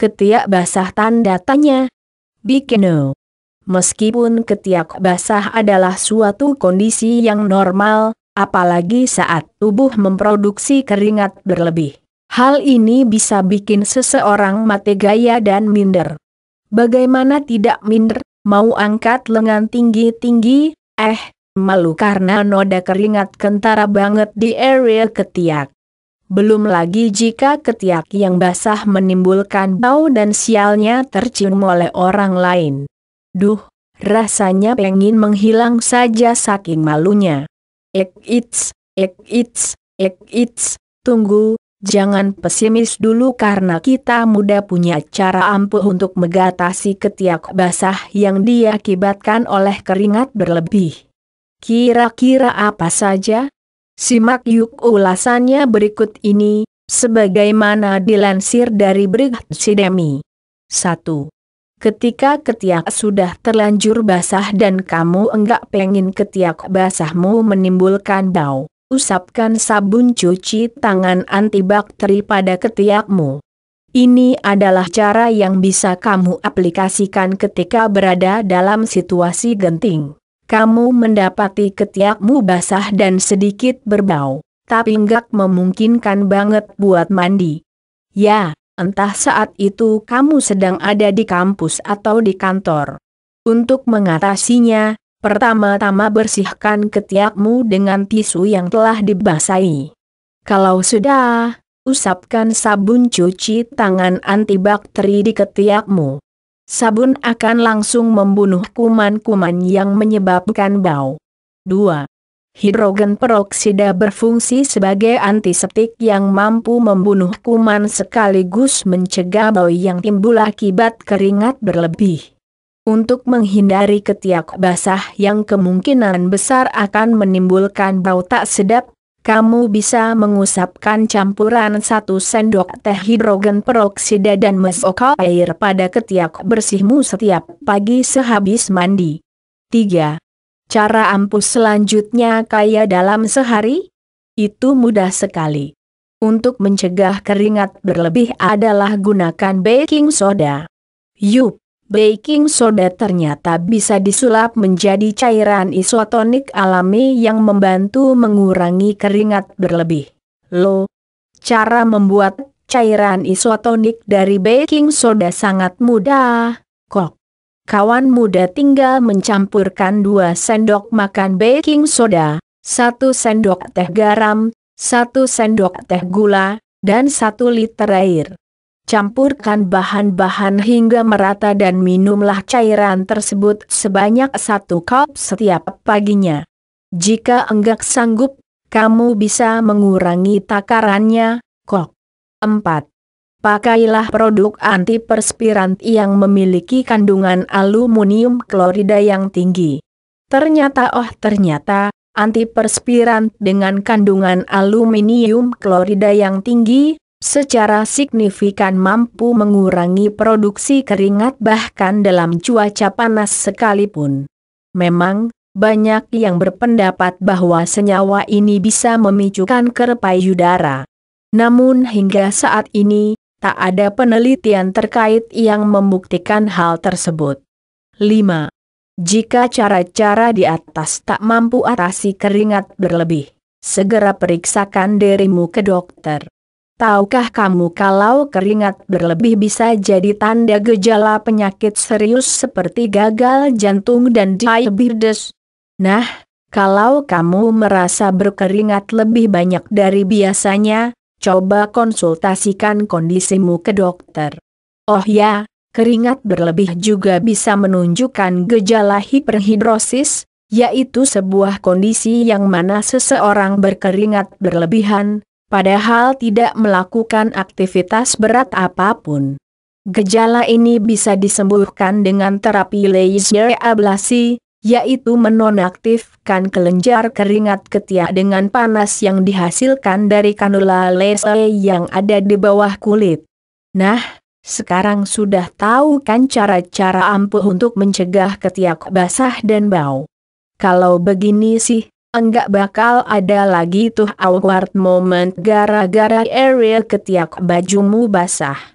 Ketiak basah tanda tanya. Bikino. Meskipun ketiak basah adalah suatu kondisi yang normal, apalagi saat tubuh memproduksi keringat berlebih. Hal ini bisa bikin seseorang mati gaya dan minder. Bagaimana tidak minder, mau angkat lengan tinggi-tinggi, eh, malu karena noda keringat kentara banget di area ketiak. Belum lagi jika ketiak yang basah menimbulkan bau dan sialnya tercium oleh orang lain. Duh, rasanya pengin menghilang saja saking malunya. Ek its, ek its, ek its, tunggu, jangan pesimis dulu karena kita muda punya cara ampuh untuk mengatasi ketiak basah yang diakibatkan oleh keringat berlebih. Kira-kira apa saja? Simak yuk ulasannya berikut ini, sebagaimana dilansir dari Sidemi. 1. Ketika ketiak sudah terlanjur basah dan kamu enggak pengen ketiak basahmu menimbulkan bau, usapkan sabun cuci tangan antibakteri pada ketiakmu. Ini adalah cara yang bisa kamu aplikasikan ketika berada dalam situasi genting kamu mendapati ketiakmu basah dan sedikit berbau, tapi enggak memungkinkan banget buat mandi. Ya, entah saat itu kamu sedang ada di kampus atau di kantor. Untuk mengatasinya, pertama-tama bersihkan ketiakmu dengan tisu yang telah dibasahi. Kalau sudah, usapkan sabun cuci tangan antibakteri di ketiakmu sabun akan langsung membunuh kuman-kuman yang menyebabkan bau. 2. Hidrogen peroksida berfungsi sebagai antiseptik yang mampu membunuh kuman sekaligus mencegah bau yang timbul akibat keringat berlebih. Untuk menghindari ketiak basah yang kemungkinan besar akan menimbulkan bau tak sedap, kamu bisa mengusapkan campuran satu sendok teh hidrogen peroksida dan mesokal air pada ketiak bersihmu setiap pagi sehabis mandi. 3. Cara ampuh selanjutnya kaya dalam sehari? Itu mudah sekali. Untuk mencegah keringat berlebih adalah gunakan baking soda. Yup, baking soda ternyata bisa disulap menjadi cairan isotonik alami yang membantu mengurangi keringat berlebih. Lo, cara membuat cairan isotonik dari baking soda sangat mudah. Kok? Kawan muda tinggal mencampurkan 2 sendok makan baking soda, 1 sendok teh garam, 1 sendok teh gula, dan 1 liter air. Campurkan bahan-bahan hingga merata dan minumlah cairan tersebut sebanyak satu cup setiap paginya. Jika enggak sanggup, kamu bisa mengurangi takarannya, kok. 4. Pakailah produk antiperspirant yang memiliki kandungan aluminium klorida yang tinggi. Ternyata oh ternyata, antiperspirant dengan kandungan aluminium klorida yang tinggi, secara signifikan mampu mengurangi produksi keringat bahkan dalam cuaca panas sekalipun. Memang, banyak yang berpendapat bahwa senyawa ini bisa memicu kanker payudara. Namun hingga saat ini, tak ada penelitian terkait yang membuktikan hal tersebut. 5. Jika cara-cara di atas tak mampu atasi keringat berlebih, segera periksakan dirimu ke dokter. Tahukah kamu kalau keringat berlebih bisa jadi tanda gejala penyakit serius seperti gagal jantung dan diabetes? Nah, kalau kamu merasa berkeringat lebih banyak dari biasanya, coba konsultasikan kondisimu ke dokter. Oh ya, keringat berlebih juga bisa menunjukkan gejala hiperhidrosis, yaitu sebuah kondisi yang mana seseorang berkeringat berlebihan, padahal tidak melakukan aktivitas berat apapun. Gejala ini bisa disembuhkan dengan terapi laser ablasi, yaitu menonaktifkan kelenjar keringat ketiak dengan panas yang dihasilkan dari kanula laser yang ada di bawah kulit. Nah, sekarang sudah tahu kan cara-cara ampuh untuk mencegah ketiak basah dan bau. Kalau begini sih, Enggak bakal ada lagi tuh awkward moment gara-gara Ariel ketiak bajumu basah.